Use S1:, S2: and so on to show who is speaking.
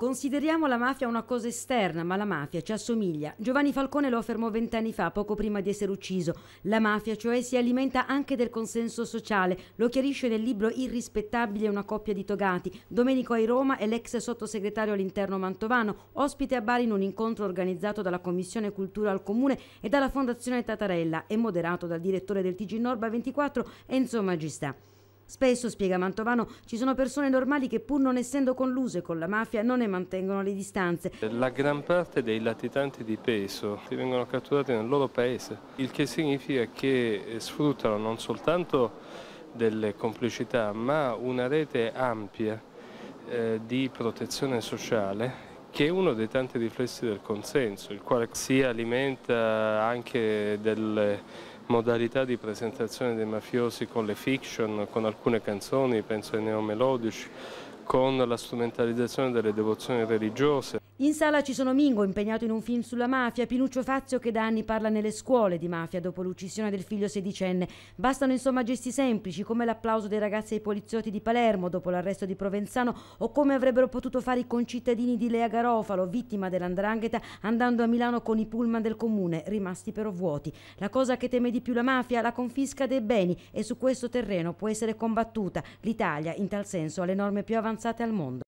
S1: Consideriamo la mafia una cosa esterna, ma la mafia ci assomiglia. Giovanni Falcone lo affermò vent'anni fa, poco prima di essere ucciso. La mafia, cioè, si alimenta anche del consenso sociale. Lo chiarisce nel libro Irrispettabile una coppia di togati. Domenico Ai Roma è l'ex sottosegretario all'interno Mantovano, ospite a Bari in un incontro organizzato dalla Commissione Cultura al Comune e dalla Fondazione Tatarella e moderato dal direttore del TG Norba 24 Enzo Magistà. Spesso, spiega Mantovano, ci sono persone normali che pur non essendo colluse con la mafia non ne mantengono le distanze.
S2: La gran parte dei latitanti di peso vengono catturati nel loro paese, il che significa che eh, sfruttano non soltanto delle complicità, ma una rete ampia eh, di protezione sociale che è uno dei tanti riflessi del consenso, il quale si alimenta anche delle modalità di presentazione dei mafiosi con le fiction, con alcune canzoni, penso ai neomelodici, con la strumentalizzazione delle devozioni religiose.
S1: In sala ci sono Mingo, impegnato in un film sulla mafia, Pinuccio Fazio che da anni parla nelle scuole di mafia dopo l'uccisione del figlio sedicenne. Bastano insomma gesti semplici, come l'applauso dei ragazzi ai poliziotti di Palermo dopo l'arresto di Provenzano o come avrebbero potuto fare i concittadini di Lea Garofalo, vittima dell'andrangheta, andando a Milano con i pullman del comune, rimasti però vuoti. La cosa che teme di più la mafia, è la confisca dei beni e su questo terreno può essere combattuta l'Italia in tal senso ha le norme più avanzate al mondo.